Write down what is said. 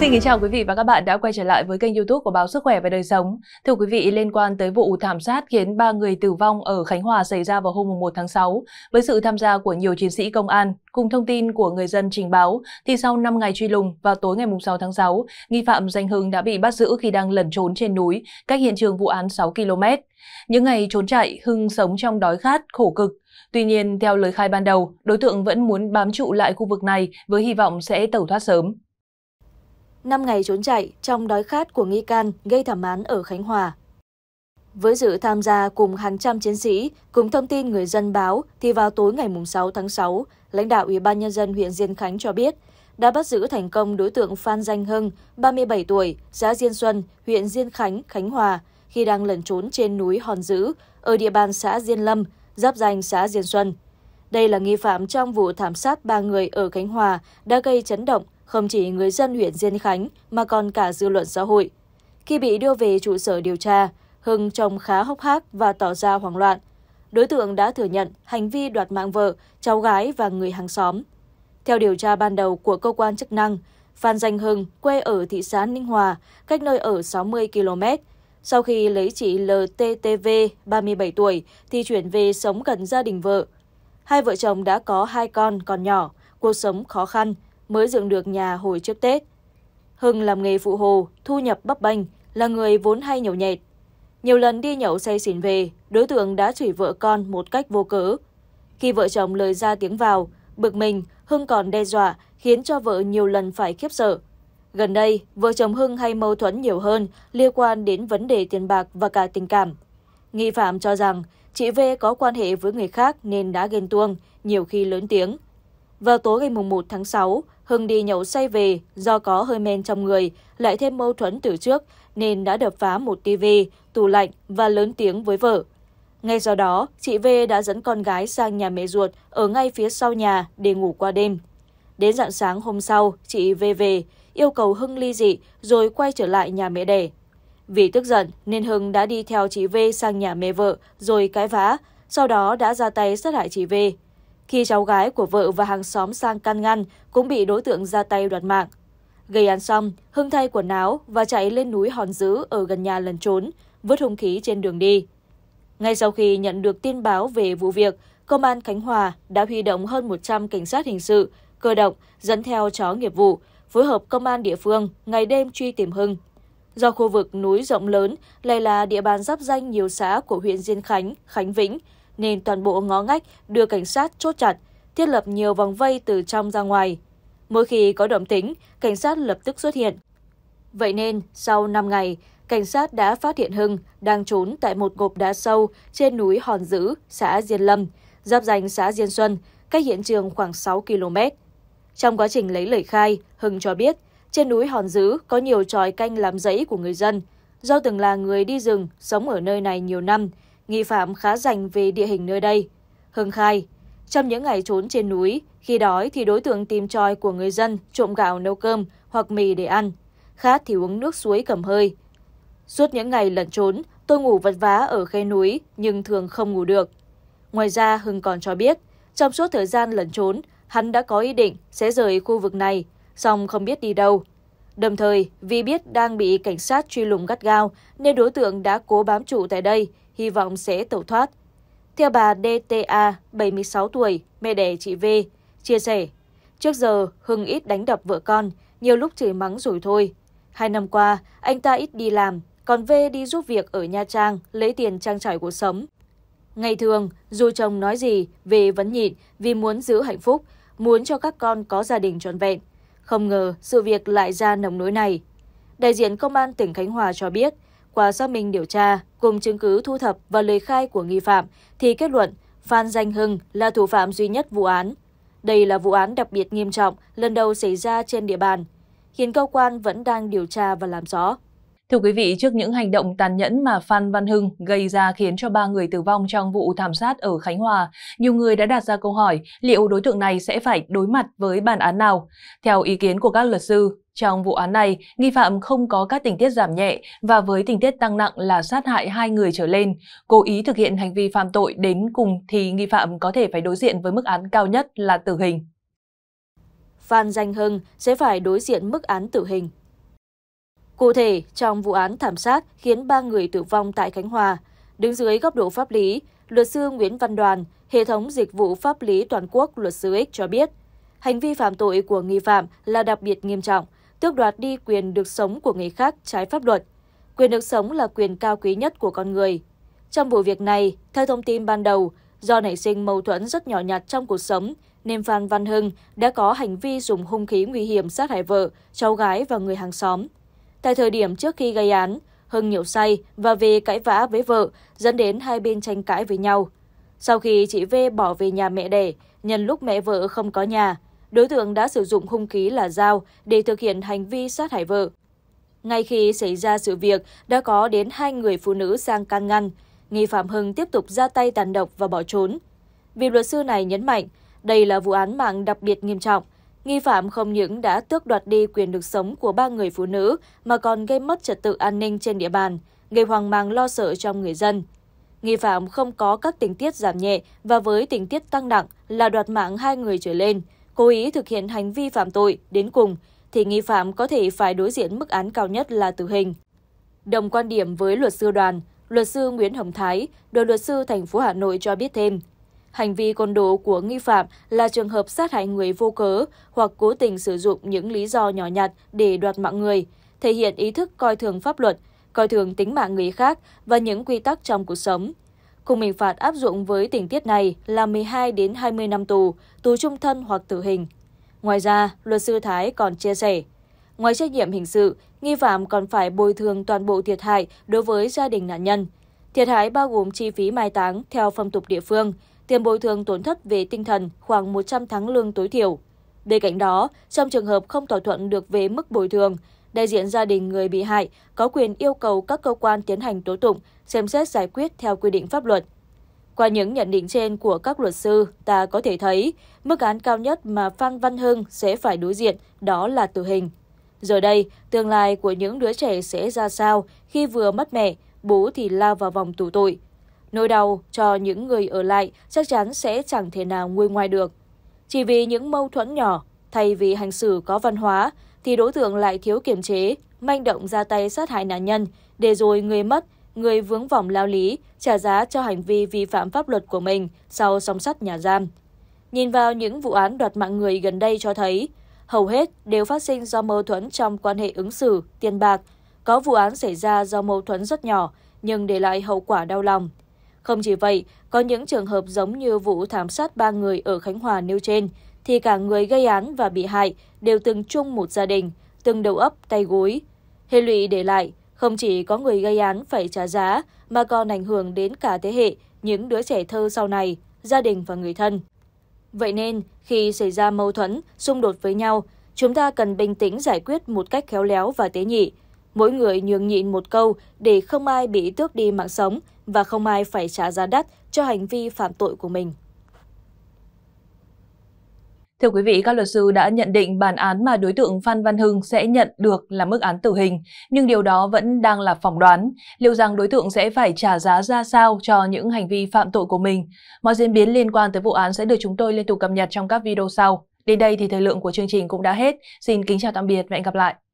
Xin kính chào quý vị và các bạn đã quay trở lại với kênh youtube của báo Sức Khỏe và Đời Sống. Thưa quý vị, liên quan tới vụ thảm sát khiến 3 người tử vong ở Khánh Hòa xảy ra vào hôm 1 tháng 6, với sự tham gia của nhiều chiến sĩ công an, cùng thông tin của người dân trình báo, thì sau 5 ngày truy lùng vào tối ngày 6 tháng 6, nghi phạm danh Hưng đã bị bắt giữ khi đang lẩn trốn trên núi, cách hiện trường vụ án 6 km. Những ngày trốn chạy, Hưng sống trong đói khát, khổ cực. Tuy nhiên, theo lời khai ban đầu, đối tượng vẫn muốn bám trụ lại khu vực này với hy vọng sẽ tẩu thoát sớm. 5 ngày trốn chạy trong đói khát của nghi can gây thảm án ở Khánh Hòa. Với sự tham gia cùng hàng trăm chiến sĩ, cùng thông tin người dân báo thì vào tối ngày 6 tháng 6, lãnh đạo Ủy ban Nhân dân huyện Diên Khánh cho biết đã bắt giữ thành công đối tượng Phan Danh Hưng, 37 tuổi, xã Diên Xuân, huyện Diên Khánh, Khánh Hòa, khi đang lẩn trốn trên núi Hòn Dữ, ở địa bàn xã Diên Lâm, giáp danh xã Diên Xuân. Đây là nghi phạm trong vụ thảm sát ba người ở Khánh Hòa đã gây chấn động không chỉ người dân huyện Diên Khánh mà còn cả dư luận xã hội. Khi bị đưa về trụ sở điều tra, Hưng trông khá hốc hác và tỏ ra hoảng loạn. Đối tượng đã thừa nhận hành vi đoạt mạng vợ, cháu gái và người hàng xóm. Theo điều tra ban đầu của cơ quan chức năng, Phan Danh Hưng quê ở thị xã Ninh Hòa, cách nơi ở 60 km. Sau khi lấy chị LTTV, 37 tuổi, thì chuyển về sống gần gia đình vợ. Hai vợ chồng đã có hai con còn nhỏ, cuộc sống khó khăn – mới dựng được nhà hồi trước Tết. Hưng làm nghề phụ hồ, thu nhập bấp bênh, là người vốn hay nhậu nhẹt. Nhiều lần đi nhậu say xỉn về, đối tượng đã chửi vợ con một cách vô cớ. Khi vợ chồng lời ra tiếng vào, bực mình, Hưng còn đe dọa, khiến cho vợ nhiều lần phải khiếp sợ. Gần đây, vợ chồng Hưng hay mâu thuẫn nhiều hơn liên quan đến vấn đề tiền bạc và cả tình cảm. Nghi phạm cho rằng chị V có quan hệ với người khác nên đã ghen tuông, nhiều khi lớn tiếng. Vào tối ngày 1 tháng 6, Hưng đi nhậu say về do có hơi men trong người, lại thêm mâu thuẫn từ trước nên đã đập phá một tivi, tủ lạnh và lớn tiếng với vợ. Ngay sau đó, chị V đã dẫn con gái sang nhà mẹ ruột ở ngay phía sau nhà để ngủ qua đêm. Đến rạng sáng hôm sau, chị V về, yêu cầu Hưng ly dị rồi quay trở lại nhà mẹ đẻ. Vì tức giận nên Hưng đã đi theo chị V sang nhà mẹ vợ rồi cãi vã, sau đó đã ra tay sát hại chị V khi cháu gái của vợ và hàng xóm sang can ngăn cũng bị đối tượng ra tay đoạt mạng. Gây án xong, Hưng thay quần áo và chạy lên núi Hòn Dữ ở gần nhà lần trốn, vứt hung khí trên đường đi. Ngay sau khi nhận được tin báo về vụ việc, Công an Khánh Hòa đã huy động hơn 100 cảnh sát hình sự, cơ động dẫn theo chó nghiệp vụ, phối hợp công an địa phương ngày đêm truy tìm Hưng. Do khu vực núi rộng lớn, lại là địa bàn giáp danh nhiều xã của huyện Diên Khánh, Khánh Vĩnh, nên toàn bộ ngõ ngách đưa cảnh sát chốt chặt, thiết lập nhiều vòng vây từ trong ra ngoài. Mỗi khi có động tĩnh, cảnh sát lập tức xuất hiện. Vậy nên, sau 5 ngày, cảnh sát đã phát hiện Hưng đang trốn tại một gộp đá sâu trên núi Hòn Dữ, xã Diên Lâm, giáp danh xã Diên Xuân, cách hiện trường khoảng 6 km. Trong quá trình lấy lời khai, Hưng cho biết trên núi Hòn Dữ có nhiều tròi canh làm rẫy của người dân. Do từng là người đi rừng, sống ở nơi này nhiều năm, nghi phạm khá rành về địa hình nơi đây. Hưng khai, trong những ngày trốn trên núi, khi đói thì đối tượng tìm tròi của người dân trộm gạo nấu cơm hoặc mì để ăn, khát thì uống nước suối cầm hơi. Suốt những ngày lẩn trốn, tôi ngủ vật vá ở khe núi nhưng thường không ngủ được. Ngoài ra, Hưng còn cho biết, trong suốt thời gian lẩn trốn, hắn đã có ý định sẽ rời khu vực này, song không biết đi đâu. Đồng thời, vì biết đang bị cảnh sát truy lùng gắt gao nên đối tượng đã cố bám trụ tại đây, hy vọng sẽ tẩu thoát. Theo bà DTA, 76 tuổi, mẹ đẻ chị V, chia sẻ, trước giờ Hưng ít đánh đập vợ con, nhiều lúc chửi mắng rồi thôi. Hai năm qua, anh ta ít đi làm, còn V đi giúp việc ở Nha Trang lấy tiền trang trải cuộc sống. Ngày thường, dù chồng nói gì, V vẫn nhịn vì muốn giữ hạnh phúc, muốn cho các con có gia đình trọn vẹn. Không ngờ sự việc lại ra nồng nối này. Đại diện Công an tỉnh Khánh Hòa cho biết, qua xác minh điều tra cùng chứng cứ thu thập và lời khai của nghi phạm thì kết luận Phan Danh Hưng là thủ phạm duy nhất vụ án. Đây là vụ án đặc biệt nghiêm trọng lần đầu xảy ra trên địa bàn, khiến cơ quan vẫn đang điều tra và làm rõ. Thưa quý vị, trước những hành động tàn nhẫn mà Phan Văn Hưng gây ra khiến cho ba người tử vong trong vụ thảm sát ở Khánh Hòa, nhiều người đã đặt ra câu hỏi liệu đối tượng này sẽ phải đối mặt với bản án nào. Theo ý kiến của các luật sư, trong vụ án này, nghi phạm không có các tình tiết giảm nhẹ và với tình tiết tăng nặng là sát hại hai người trở lên, cố ý thực hiện hành vi phạm tội đến cùng thì nghi phạm có thể phải đối diện với mức án cao nhất là tử hình. Phan Danh Hưng sẽ phải đối diện mức án tử hình Cụ thể, trong vụ án thảm sát khiến ba người tử vong tại Khánh Hòa, đứng dưới góc độ pháp lý, luật sư Nguyễn Văn Đoàn, hệ thống dịch vụ pháp lý toàn quốc luật sư X cho biết, hành vi phạm tội của nghi phạm là đặc biệt nghiêm trọng, tước đoạt đi quyền được sống của người khác trái pháp luật. Quyền được sống là quyền cao quý nhất của con người. Trong vụ việc này, theo thông tin ban đầu, do nảy sinh mâu thuẫn rất nhỏ nhặt trong cuộc sống, nên Phan Văn Hưng đã có hành vi dùng hung khí nguy hiểm sát hại vợ, cháu gái và người hàng xóm tại thời điểm trước khi gây án, Hưng nhiều say và vì cãi vã với vợ dẫn đến hai bên tranh cãi với nhau. Sau khi chị V bỏ về nhà mẹ đẻ, nhân lúc mẹ vợ không có nhà, đối tượng đã sử dụng hung khí là dao để thực hiện hành vi sát hại vợ. Ngay khi xảy ra sự việc, đã có đến hai người phụ nữ sang can ngăn. Nghi phạm Hưng tiếp tục ra tay tàn độc và bỏ trốn. Vì luật sư này nhấn mạnh, đây là vụ án mạng đặc biệt nghiêm trọng, nghi phạm không những đã tước đoạt đi quyền được sống của ba người phụ nữ mà còn gây mất trật tự an ninh trên địa bàn, gây hoang mang lo sợ trong người dân. Nghi phạm không có các tình tiết giảm nhẹ và với tình tiết tăng nặng là đoạt mạng hai người trở lên, cố ý thực hiện hành vi phạm tội đến cùng thì nghi phạm có thể phải đối diện mức án cao nhất là tử hình. Đồng quan điểm với luật sư đoàn, luật sư Nguyễn Hồng Thái, đoàn luật sư thành phố Hà Nội cho biết thêm, Hành vi côn đồ của nghi phạm là trường hợp sát hại người vô cớ hoặc cố tình sử dụng những lý do nhỏ nhặt để đoạt mạng người, thể hiện ý thức coi thường pháp luật, coi thường tính mạng người khác và những quy tắc trong cuộc sống. Cùng hình phạt áp dụng với tình tiết này là 12 đến 20 năm tù, tù trung thân hoặc tử hình. Ngoài ra, luật sư Thái còn chia sẻ, ngoài trách nhiệm hình sự, nghi phạm còn phải bồi thường toàn bộ thiệt hại đối với gia đình nạn nhân. Thiệt hại bao gồm chi phí mai táng theo phong tục địa phương, tiền bồi thường tổn thất về tinh thần khoảng 100 tháng lương tối thiểu. Bên cạnh đó, trong trường hợp không thỏa thuận được về mức bồi thường, đại diện gia đình người bị hại có quyền yêu cầu các cơ quan tiến hành tố tụng xem xét giải quyết theo quy định pháp luật. Qua những nhận định trên của các luật sư, ta có thể thấy mức án cao nhất mà Phan Văn Hưng sẽ phải đối diện đó là tử hình. Giờ đây, tương lai của những đứa trẻ sẽ ra sao khi vừa mất mẹ, bố thì lao vào vòng tù tội. Nỗi đau cho những người ở lại chắc chắn sẽ chẳng thể nào nguôi ngoai được. Chỉ vì những mâu thuẫn nhỏ, thay vì hành xử có văn hóa, thì đối tượng lại thiếu kiềm chế, manh động ra tay sát hại nạn nhân, để rồi người mất, người vướng vòng lao lý, trả giá cho hành vi vi phạm pháp luật của mình sau song sắt nhà giam. Nhìn vào những vụ án đoạt mạng người gần đây cho thấy, hầu hết đều phát sinh do mâu thuẫn trong quan hệ ứng xử, tiền bạc. Có vụ án xảy ra do mâu thuẫn rất nhỏ, nhưng để lại hậu quả đau lòng. Không chỉ vậy, có những trường hợp giống như vụ thảm sát ba người ở Khánh Hòa nêu trên, thì cả người gây án và bị hại đều từng chung một gia đình, từng đầu ấp tay gối. Hệ lụy để lại, không chỉ có người gây án phải trả giá, mà còn ảnh hưởng đến cả thế hệ, những đứa trẻ thơ sau này, gia đình và người thân. Vậy nên, khi xảy ra mâu thuẫn, xung đột với nhau, chúng ta cần bình tĩnh giải quyết một cách khéo léo và tế nhị, mỗi người nhường nhịn một câu để không ai bị tước đi mạng sống và không ai phải trả giá đắt cho hành vi phạm tội của mình. Thưa quý vị, các luật sư đã nhận định bản án mà đối tượng Phan Văn Hưng sẽ nhận được là mức án tử hình, nhưng điều đó vẫn đang là phỏng đoán. Liệu rằng đối tượng sẽ phải trả giá ra sao cho những hành vi phạm tội của mình? Mọi diễn biến liên quan tới vụ án sẽ được chúng tôi liên tục cập nhật trong các video sau. Đến đây thì thời lượng của chương trình cũng đã hết. Xin kính chào tạm biệt và hẹn gặp lại.